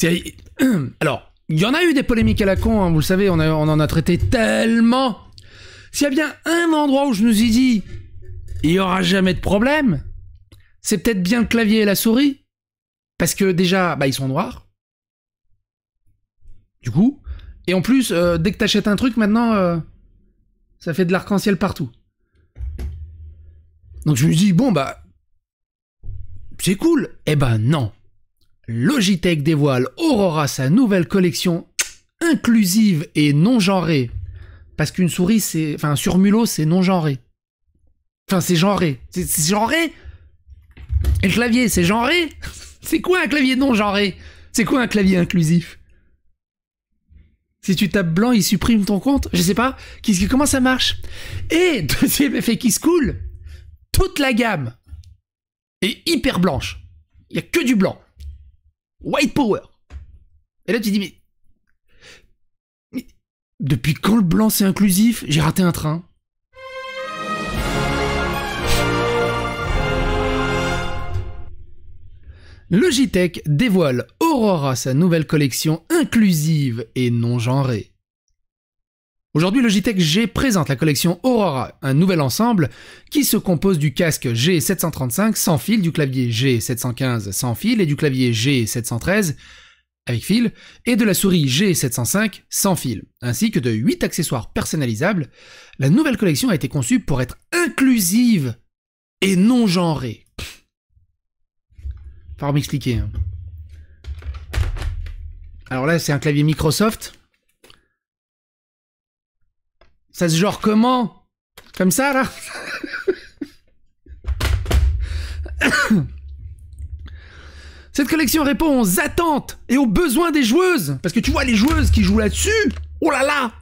Alors, il y en a eu des polémiques à la con, hein, vous le savez, on, en a traité tellement. S'il y a bien un endroit où je me suis dit, il n'y aura jamais de problème, c'est peut-être bien le clavier et la souris. Parce que déjà, bah, ils sont noirs. Du coup. Et en plus, euh, dès que t'achètes un truc, maintenant, euh, ça fait de l'arc-en-ciel partout. Donc je me dis, bon, bah, c'est cool. Eh ben non. Logitech dévoile Aurora sa nouvelle collection inclusive et non genrée. Parce qu'une souris, c'est. Enfin, un mulot, c'est non genré. Enfin, c'est genré. C'est genré Et le clavier, c'est genré C'est quoi un clavier non genré C'est quoi un clavier inclusif si tu tapes blanc, il supprime ton compte. Je sais pas. Comment ça marche Et deuxième effet qui se coule, toute la gamme est hyper blanche. Il y a que du blanc. White Power. Et là, tu dis, mais. depuis quand le blanc c'est inclusif J'ai raté un train. Logitech dévoile Aurora, sa nouvelle collection inclusive et non genrée. Aujourd'hui, Logitech G présente la collection Aurora, un nouvel ensemble qui se compose du casque G735 sans fil, du clavier G715 sans fil et du clavier G713 avec fil, et de la souris G705 sans fil, ainsi que de 8 accessoires personnalisables. La nouvelle collection a été conçue pour être inclusive et non genrée. Faut m'expliquer. Hein. Alors là, c'est un clavier Microsoft ça se genre comment Comme ça, là Cette collection répond aux attentes et aux besoins des joueuses. Parce que tu vois, les joueuses qui jouent là-dessus, oh là là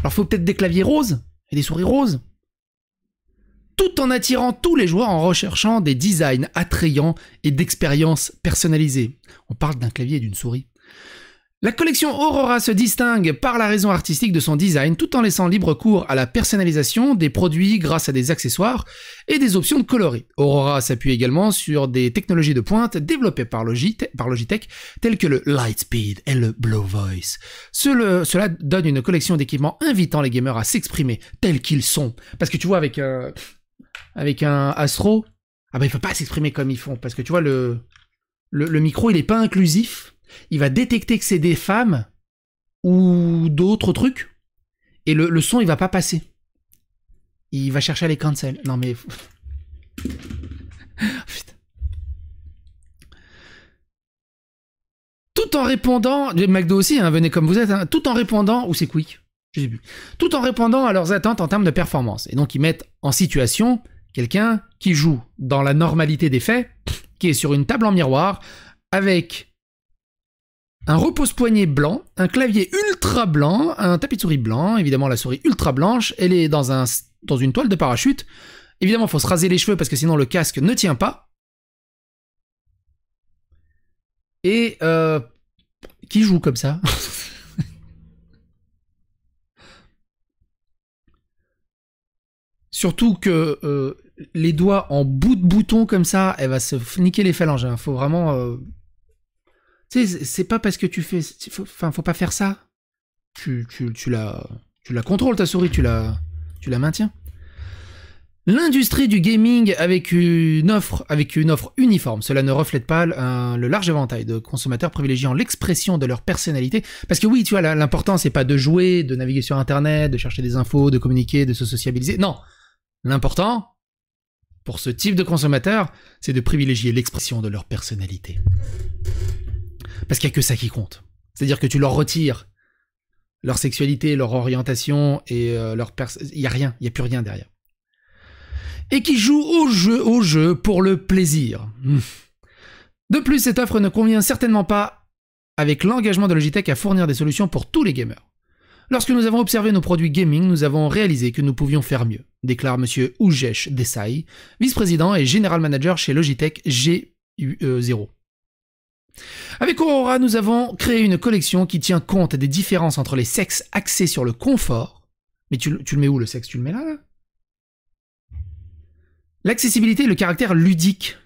Alors faut peut-être des claviers roses et des souris roses. Tout en attirant tous les joueurs en recherchant des designs attrayants et d'expériences personnalisées. On parle d'un clavier et d'une souris. La collection Aurora se distingue par la raison artistique de son design tout en laissant libre cours à la personnalisation des produits grâce à des accessoires et des options de coloris. Aurora s'appuie également sur des technologies de pointe développées par, Logitech, telles que le Lightspeed et le Blue Voice. Cela, donne une collection d'équipements invitant les gamers à s'exprimer tels qu'ils sont. Parce que tu vois avec un, euh, avec un Astro, ah ben il faut pas s'exprimer comme ils font parce que tu vois le, le, micro il n'est pas inclusif il va détecter que c'est des femmes ou d'autres trucs, et le, son, il va pas passer. Il va chercher à les cancel. Non mais... Oh, tout en répondant, McDo aussi, hein, venez comme vous êtes, hein. tout en répondant, ou c'est quick, je sais plus, tout en répondant à leurs attentes en termes de performance. Et donc ils mettent en situation quelqu'un qui joue dans la normalité des faits, qui est sur une table en miroir, avec un repose-poignet blanc, un clavier ultra blanc, un tapis de souris blanc, évidemment la souris ultra blanche, elle est dans, un, dans une toile de parachute. Évidemment, il faut se raser les cheveux parce que sinon le casque ne tient pas. Et euh, qui joue comme ça Surtout que euh, les doigts en bout de bouton comme ça, elle va se niquer les phalanges. Il hein. Faut vraiment euh, c'est pas parce que tu fais. Enfin, faut pas faire ça. Tu, tu, la, tu contrôles, ta souris, tu la, tu la maintiens. L'industrie du gaming avec une offre, avec une offre uniforme, cela ne reflète pas euh, le large éventail de consommateurs privilégiant l'expression de leur personnalité. Parce que oui, tu vois, l'important c'est pas de jouer, de naviguer sur Internet, de chercher des infos, de communiquer, de se sociabiliser. Non, l'important pour ce type de consommateur, c'est de privilégier l'expression de leur personnalité. Parce qu'il n'y a que ça qui compte. C'est-à-dire que tu leur retires leur sexualité, leur orientation et euh, leur personne. Il n'y a rien, il n'y a plus rien derrière. Et qui jouent au jeu, au jeu pour le plaisir. Hmm. De plus, cette offre ne convient certainement pas avec l'engagement de Logitech à fournir des solutions pour tous les gamers. Lorsque nous avons observé nos produits gaming, nous avons réalisé que nous pouvions faire mieux, déclare M. Oujesh Desai, vice-président et général manager chez Logitech G0. Avec Aurora, nous avons créé une collection qui tient compte des différences entre les sexes axés sur le confort. Mais tu, le mets où le sexe Tu le mets là, L'accessibilité et le caractère ludique.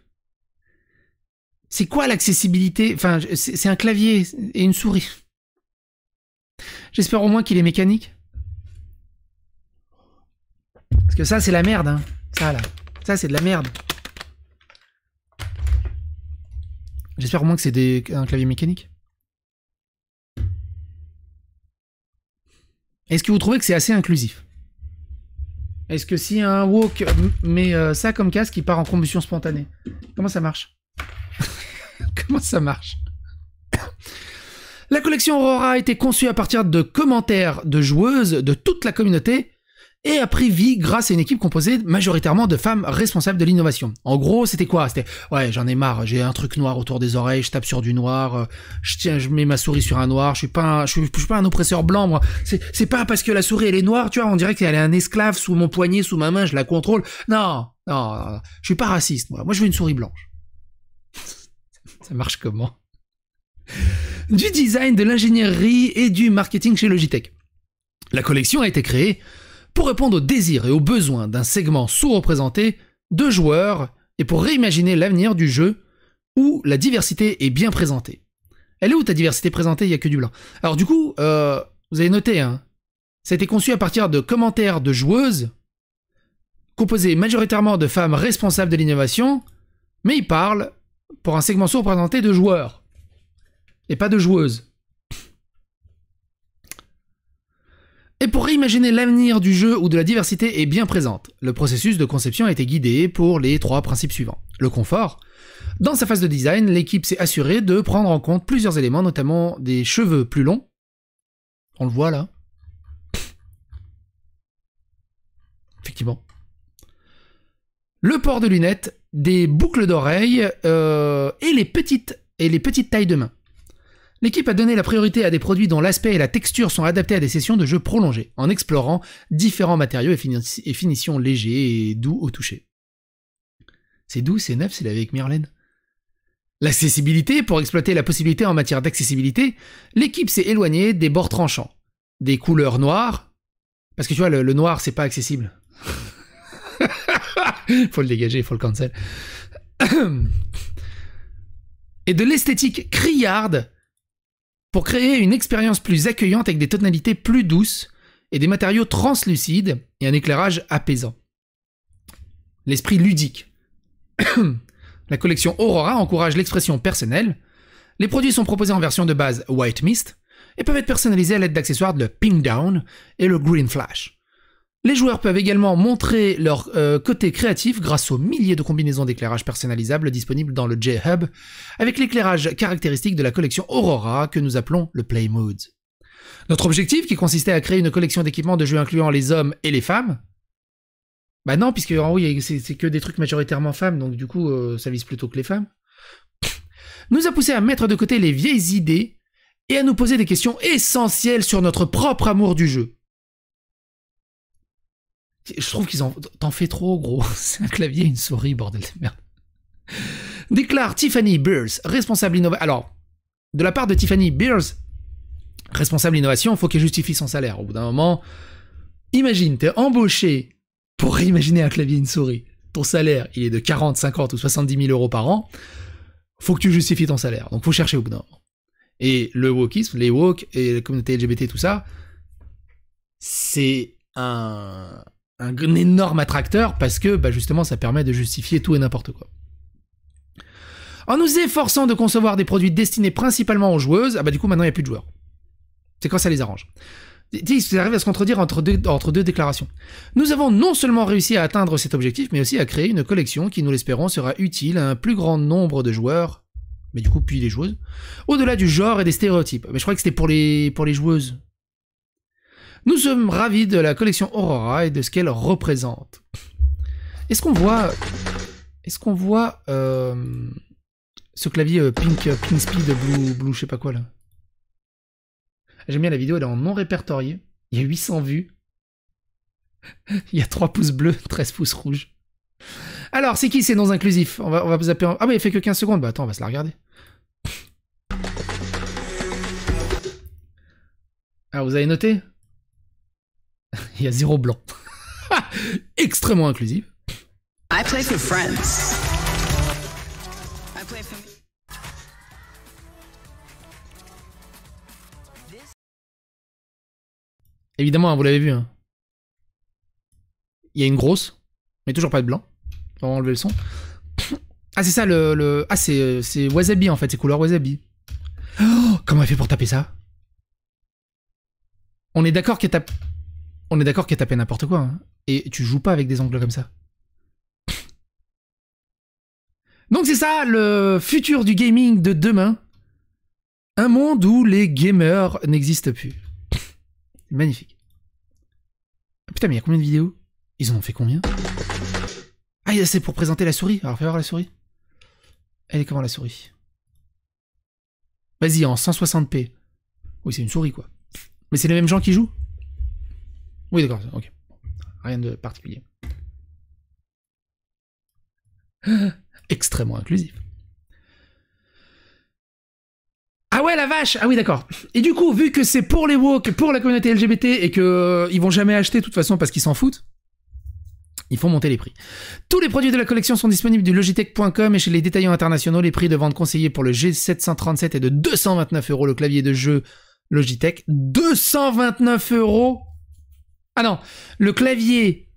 C'est quoi l'accessibilité Enfin, c'est un clavier et une souris. J'espère au moins qu'il est mécanique. Parce que ça, c'est la merde. Hein. Ça, là. Ça, c'est de la merde. J'espère au moins que c'est un clavier mécanique. Est-ce que vous trouvez que c'est assez inclusif Est-ce que si un woke met euh, ça comme casque, il part en combustion spontanée Comment ça marche Comment ça marche La collection Aurora a été conçue à partir de commentaires de joueuses de toute la communauté et a pris vie grâce à une équipe composée majoritairement de femmes responsables de l'innovation. En gros, c'était quoi C'était ouais, j'en ai marre, j'ai un truc noir autour des oreilles, je tape sur du noir, euh, je tiens, je mets ma souris sur un noir, je suis pas je, suis, pas un oppresseur blanc moi. C'est pas parce que la souris elle est noire, tu vois, on dirait qu'elle est un esclave sous mon poignet, sous ma main, je la contrôle. Non, non, non, non. je suis pas raciste moi. Moi je veux une souris blanche. Ça marche comment Du design, de l'ingénierie et du marketing chez Logitech. La collection a été créée pour répondre aux désirs et aux besoins d'un segment sous-représenté de joueurs et pour réimaginer l'avenir du jeu où la diversité est bien présentée. Elle est où ta diversité présentée Il n'y a que du blanc. Alors du coup, euh, vous avez noté, hein, ça a été conçu à partir de commentaires de joueuses composées majoritairement de femmes responsables de l'innovation, mais ils parlent pour un segment sous-représenté de joueurs et pas de joueuses. Et pour réimaginer l'avenir du jeu où de la diversité est bien présente, le processus de conception a été guidé pour les trois principes suivants. Le confort. Dans sa phase de design, l'équipe s'est assurée de prendre en compte plusieurs éléments, notamment des cheveux plus longs. On le voit là. Effectivement. Le port de lunettes, des boucles d'oreilles euh, et, les petites, et les petites tailles de mains. L'équipe a donné la priorité à des produits dont l'aspect et la texture sont adaptés à des sessions de jeu prolongées, en explorant différents matériaux et, finitions légers et doux au toucher. C'est doux, c'est neuf, c'est la vie avec Myrlène. L'accessibilité, pour exploiter la possibilité en matière d'accessibilité, l'équipe s'est éloignée des bords tranchants, des couleurs noires, parce que tu vois, le, le noir, c'est pas accessible. faut le dégager, faut le cancel. et de l'esthétique criarde pour créer une expérience plus accueillante avec des tonalités plus douces et des matériaux translucides et un éclairage apaisant. L'esprit ludique. La collection Aurora encourage l'expression personnelle. Les produits sont proposés en version de base White Mist et peuvent être personnalisés à l'aide d'accessoires de Pink Down et le Green Flash. Les joueurs peuvent également montrer leur euh, côté créatif grâce aux milliers de combinaisons d'éclairage personnalisables disponibles dans le J-Hub, avec l'éclairage caractéristique de la collection Aurora que nous appelons le Play Mode. Notre objectif, qui consistait à créer une collection d'équipements de jeux incluant les hommes et les femmes, bah non, puisque en haut, c'est que des trucs majoritairement femmes, donc du coup, euh, ça vise plutôt que les femmes, nous a poussé à mettre de côté les vieilles idées et à nous poser des questions essentielles sur notre propre amour du jeu. Je trouve qu'ils en. T'en fais trop, gros. C'est un clavier et une souris, bordel de merde. Déclare Tiffany Beers, responsable innovation. Alors, de la part de Tiffany Beers, responsable innovation, il faut qu'elle justifie son salaire. Au bout d'un moment, imagine, t'es embauché pour imaginer un clavier et une souris. Ton salaire, il est de 40, 50 ou 70 000 euros par an. Faut que tu justifies ton salaire. Donc, faut chercher au bout d'un moment. Et le wokisme, les woke et la communauté LGBT, tout ça, c'est un, un énorme attracteur parce que bah justement ça permet de justifier tout et n'importe quoi. En nous efforçant de concevoir des produits destinés principalement aux joueuses, ah bah du coup maintenant il n'y a plus de joueurs. C'est quand ça les arrange. Ils arrivent à se contredire entre deux, entre deux déclarations. Nous avons non seulement réussi à atteindre cet objectif, mais aussi à créer une collection qui, nous l'espérons, sera utile à un plus grand nombre de joueurs, mais du coup puis les joueuses, au-delà du genre et des stéréotypes. Mais je crois que c'était pour les, pour les joueuses. Nous sommes ravis de la collection Aurora et de ce qu'elle représente. Est-ce qu'on voit... Est-ce qu'on voit... Euh, ce clavier euh, Pink, euh, Pink Speed Blue, Blue, je sais pas quoi là. J'aime bien la vidéo, elle est en non répertorié. Il y a 800 vues. Il y a 3 pouces bleus, 13 pouces rouges. Alors, c'est qui ces noms inclusifs on va, on va en... Ah mais il fait que 15 secondes. Bah attends, on va se la regarder. Ah, vous avez noté il y a zéro blanc. Extrêmement inclusif. Évidemment, hein, vous l'avez vu. Hein. Il y a une grosse, mais toujours pas de blanc. On va enlever le son. Ah, c'est ça le. le... Ah, c'est, c'est wasabi en fait, c'est couleur wasabi. comment elle fait pour taper ça On est d'accord qu'elle tape on est d'accord qu'elle tapait n'importe quoi. Hein. Et tu joues pas avec des ongles comme ça. Donc c'est ça le futur du gaming de demain. Un monde où les gamers n'existent plus. Magnifique. Ah, putain, mais il combien de vidéos Ils en ont fait combien Ah, c'est pour présenter la souris. Alors, fais voir la souris. Elle est comment la souris Vas-y, en 160p. Oui, c'est une souris, quoi. Mais c'est les mêmes gens qui jouent oui, d'accord, ok. Rien de particulier. Extrêmement inclusif. Ah ouais, la vache Ah oui, d'accord. Et du coup, vu que c'est pour les woke, pour la communauté LGBT, et que euh, ils vont jamais acheter de toute façon parce qu'ils s'en foutent, ils font monter les prix. Tous les produits de la collection sont disponibles du logitech.com et chez les détaillants internationaux, les prix de vente conseillés pour le G737 est de 229 euros le clavier de jeu Logitech. 229 euros ah non, le clavier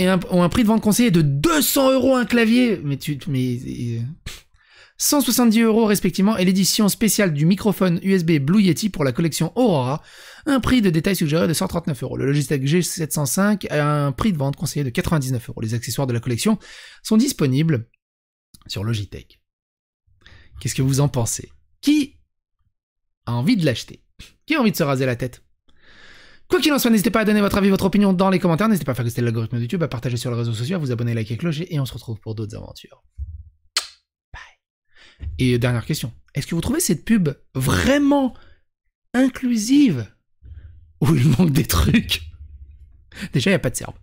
a un, un prix de vente conseillé de 200 euros un clavier. Mais tu, mais 170 euh, euros respectivement et l'édition spéciale du microphone USB Blue Yeti pour la collection Aurora. Un prix de détail suggéré de 139 euros. Le Logitech G705 a un prix de vente conseillé de 99 euros. Les accessoires de la collection sont disponibles sur Logitech. Qu'est-ce que vous en pensez Qui a envie de l'acheter Qui a envie de se raser la tête Quoi qu'il en soit, n'hésitez pas à donner votre avis, votre opinion dans les commentaires. N'hésitez pas à faire glisser l'algorithme de YouTube, à partager sur les réseaux sociaux, à vous abonner, liker, clocher, et on se retrouve pour d'autres aventures. Bye. Et dernière question. Est-ce que vous trouvez cette pub vraiment inclusive ou il manque des trucs Déjà, il n'y a pas de serbe.